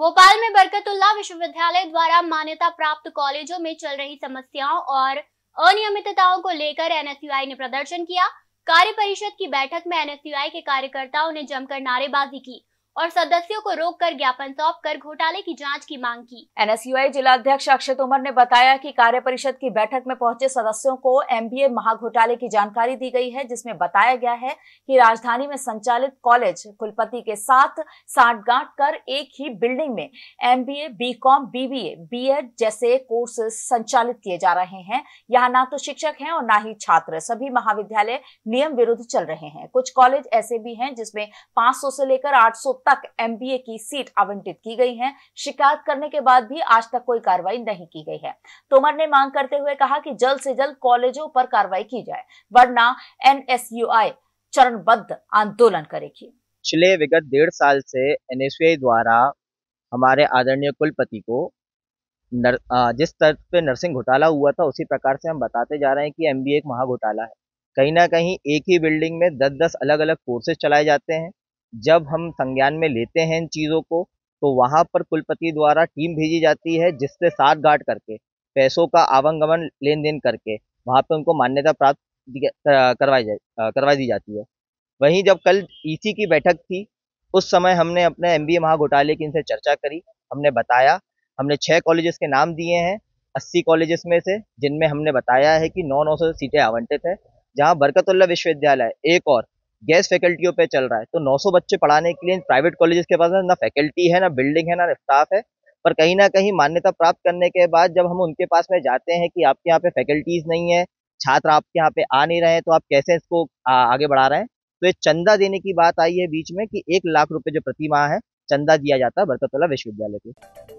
भोपाल में बरकतुल्ला विश्वविद्यालय द्वारा मान्यता प्राप्त कॉलेजों में चल रही समस्याओं और अनियमितताओं को लेकर एनएसयूआई ने प्रदर्शन किया कार्य परिषद की बैठक में एनएसयूआई के कार्यकर्ताओं ने जमकर नारेबाजी की और सदस्यों को रोक कर ज्ञापन सौंप कर घोटाले की जाँच की मांग की एनएसयूआई जिला अध्यक्ष अक्षय तोमर ने बताया की कार्य परिषद की बैठक में पहुंचे सदस्यों को एम बी महाघोटाले की जानकारी दी गई है जिसमें बताया गया है की राजधानी में संचालित कॉलेज कुलपति के साथ गांठ कर एक ही बिल्डिंग में एम बी ए बीबीए एड जैसे कोर्स संचालित किए जा रहे हैं यहाँ ना तो शिक्षक है और ना ही छात्र सभी महाविद्यालय नियम विरुद्ध चल रहे हैं कुछ कॉलेज ऐसे भी हैं जिसमें 500 से लेकर 800 तक एमबीए की सीट आवंटित की गई है शिकायत करने के बाद भी आज तक कोई कार्रवाई नहीं की गई है तोमर ने मांग करते हुए कहा कि जल्द से जल्द कॉलेजों पर कार्रवाई की जाए वरना एनएसयूआई चरणबद्ध आंदोलन करेगी पिछले विगत डेढ़ साल से एन द्वारा हमारे आदरणीय कुलपति को नर, जिस स्तर पे नर्सिंग घोटाला हुआ था उसी प्रकार से हम बताते जा रहे हैं कि एम एक महा घोटाला है कहीं ना कहीं एक ही बिल्डिंग में दस दस अलग अलग कोर्सेज चलाए जाते हैं जब हम संज्ञान में लेते हैं इन चीज़ों को तो वहाँ पर कुलपति द्वारा टीम भेजी जाती है जिससे सात गार्ड करके पैसों का आवागमन लेन देन करके वहाँ पर उनको मान्यता प्राप्त करवाई जाए करवा दी जाती है वहीं जब कल ईसी की बैठक थी उस समय हमने अपने एम बी महाघोटाले की इनसे चर्चा करी हमने बताया हमने छः कॉलेजेस के नाम दिए हैं अस्सी कॉलेजेस में से जिनमें हमने बताया है कि नौ नौ सौ सीटें आवंटित है जहाँ बरकतुल्ला विश्वविद्यालय एक और गैस फैकल्टियों पे चल रहा है तो 900 बच्चे पढ़ाने के लिए प्राइवेट कॉलेजेस के पास ना फैकल्टी है ना बिल्डिंग है ना स्टाफ है पर कहीं ना कहीं मान्यता प्राप्त करने के बाद जब हम उनके पास में जाते हैं कि आपके यहाँ पे फैकल्टीज नहीं है छात्र आपके यहाँ पे आ नहीं रहे हैं तो आप कैसे इसको आगे बढ़ा रहे हैं तो ये चंदा देने की बात आई है बीच में कि एक लाख रुपये जो प्रति माह है चंदा दिया जाता है बरकतला विश्वविद्यालय को